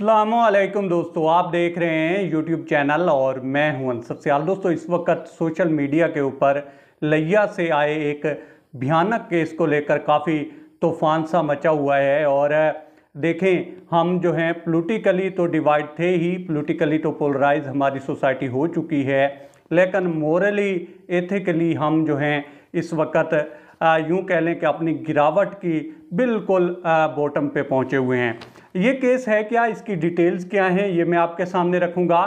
अल्लाम दोस्तों आप देख रहे हैं यूट्यूब चैनल और मैं हूं अनसर सयाल दोस्तों इस वक्त सोशल मीडिया के ऊपर लिया से आए एक भयानक केस को लेकर काफ़ी तूफान सा मचा हुआ है और देखें हम जो हैं पोलिटिकली तो डिवाइड थे ही पोलिटिकली तो पोलराइज हमारी सोसाइटी हो चुकी है लेकिन मोरली एथिकली हम जो हैं इस वक्त यूँ कह लें कि अपनी गिरावट की बिल्कुल बॉटम पे पहुँचे हुए हैं ये केस है क्या इसकी डिटेल्स क्या हैं ये मैं आपके सामने रखूँगा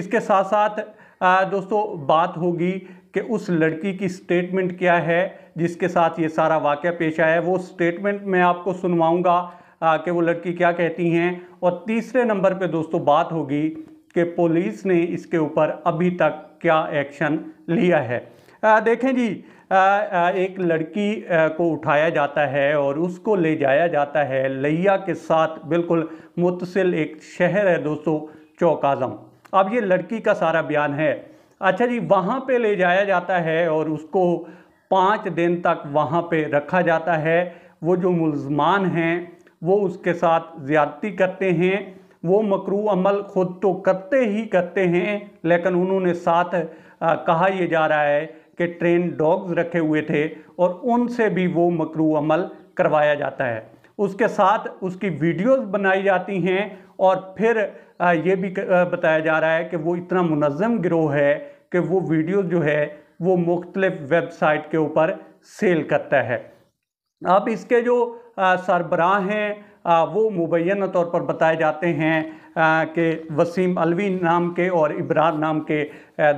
इसके साथ साथ दोस्तों बात होगी कि उस लड़की की स्टेटमेंट क्या है जिसके साथ ये सारा वाक़ पेश आया है वो स्टेटमेंट मैं आपको सुनवाऊँगा कि वो लड़की क्या कहती हैं और तीसरे नंबर पे दोस्तों बात होगी कि पुलिस ने इसके ऊपर अभी तक क्या एक्शन लिया है देखें जी एक लड़की को उठाया जाता है और उसको ले जाया जाता है लिया के साथ बिल्कुल मुतसिल एक शहर है दोस्तों चौक आज़म अब ये लड़की का सारा बयान है अच्छा जी वहाँ पे ले जाया जाता है और उसको पाँच दिन तक वहाँ पे रखा जाता है वो जो मुलजमान हैं वो उसके साथ ज़्यादती करते हैं वो मकरू अमल ख़ुद तो करते ही करते हैं लेकिन उन्होंने साथ कहा यह जा रहा है के ट्रेन डॉग्स रखे हुए थे और उनसे भी वो मकरू अमल करवाया जाता है उसके साथ उसकी वीडियोस बनाई जाती हैं और फिर ये भी बताया जा रहा है कि वो इतना मुनज़म गिरोह है कि वो वीडियो जो है वो मुख्तलिफ़ वेबसाइट के ऊपर सेल करता है अब इसके जो सरबराह हैं वो मुबैना तौर पर बताए जाते हैं कि वसीम अलवी नाम के और इब्रार नाम के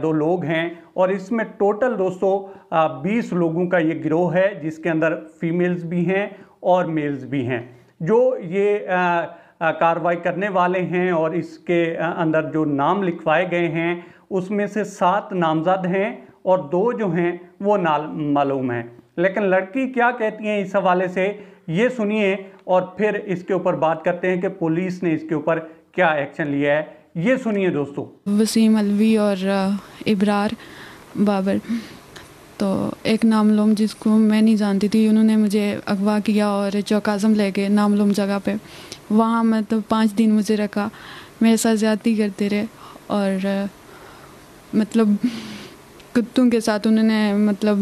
दो लोग हैं और इसमें टोटल दोस्तों बीस लोगों का ये गिरोह है जिसके अंदर फीमेल्स भी हैं और मेल्स भी हैं जो ये कार्रवाई करने वाले हैं और इसके अंदर जो नाम लिखवाए गए हैं उसमें से सात नामजद हैं और दो जो हैं वो नाम मालूम हैं लेकिन लड़की क्या कहती है इस हवाले से ये सुनिए और फिर इसके ऊपर बात करते हैं कि पुलिस ने इसके ऊपर क्या एक्शन लिया है ये सुनिए दोस्तों वसीम अलवी और इब्रार बाबर तो एक नामलोम जिसको मैं नहीं जानती थी उन्होंने मुझे अगवा किया और चौकाजम ले गए नामलोम जगह पे वहाँ मतलब पाँच दिन मुझे रखा मेरे साथ ज्यादा करते रहे और मतलब कुत्तों के साथ उन्होंने मतलब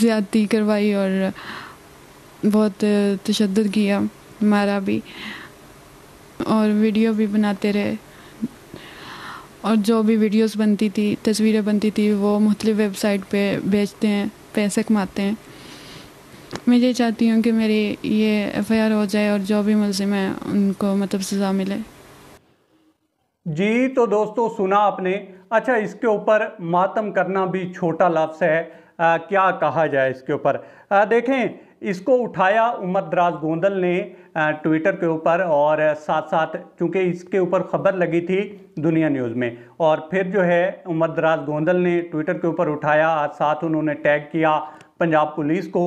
ज़्यादती करवाई और बहुत तशद किया हमारा भी और वीडियो भी बनाते रहे और जो भी वीडियोस बनती थी तस्वीरें बनती थी वो मुख्तलिफ वेबसाइट पे बेचते हैं पैसे कमाते हैं मैं ये चाहती हूँ कि मेरी ये एफआईआर हो जाए और जो भी मुलिम है उनको मतलब सज़ा मिले जी तो दोस्तों सुना आपने अच्छा इसके ऊपर मातम करना भी छोटा लफ्स है आ, क्या कहा जाए इसके ऊपर देखें इसको उठाया उमर दराज गोंदल ने ट्विटर के ऊपर और साथ साथ चूँकि इसके ऊपर खबर लगी थी दुनिया न्यूज़ में और फिर जो है उमर दराज गोंदल ने ट्विटर के ऊपर उठाया साथ उन्होंने टैग किया पंजाब पुलिस को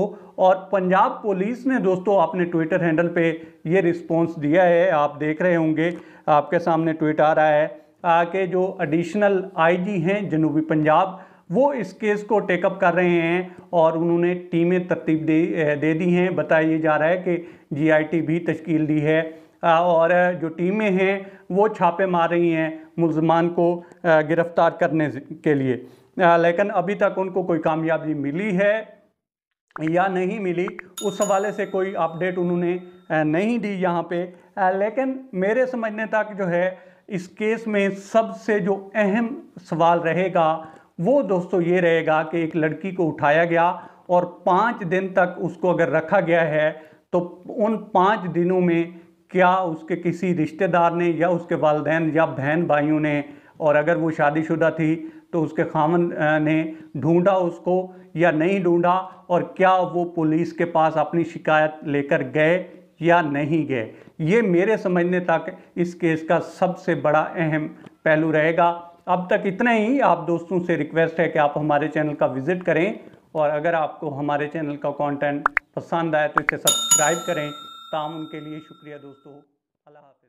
और पंजाब पुलिस ने दोस्तों अपने ट्विटर हैंडल पे ये रिस्पॉन्स दिया है आप देख रहे होंगे आपके सामने ट्वीट आ रहा है कि जो एडिशनल आई हैं जनूबी पंजाब वो इस केस को टेकअप कर रहे हैं और उन्होंने टीमें तरतीब दे दे दी हैं बताया जा रहा है कि जीआईटी भी तश्कील दी है और जो टीमें हैं वो छापे मार रही हैं मुलजमान को गिरफ़्तार करने के लिए लेकिन अभी तक उनको कोई कामयाबी मिली है या नहीं मिली उस हवाले से कोई अपडेट उन्होंने नहीं दी यहाँ पे लेकिन मेरे समझने तक जो है इस केस में सबसे जो अहम सवाल रहेगा वो दोस्तों ये रहेगा कि एक लड़की को उठाया गया और पाँच दिन तक उसको अगर रखा गया है तो उन पाँच दिनों में क्या उसके किसी रिश्तेदार ने या उसके वालदेन या बहन भाइयों ने और अगर वो शादीशुदा थी तो उसके खामन ने ढूंढा उसको या नहीं ढूंढा और क्या वो पुलिस के पास अपनी शिकायत लेकर गए या नहीं गए ये मेरे समझने तक इस केस का सबसे बड़ा अहम पहलू रहेगा अब तक इतना ही आप दोस्तों से रिक्वेस्ट है कि आप हमारे चैनल का विज़िट करें और अगर आपको हमारे चैनल का कंटेंट पसंद आए तो इसे सब्सक्राइब करें ताम उनके लिए शुक्रिया दोस्तों अल्लाह हाफिज़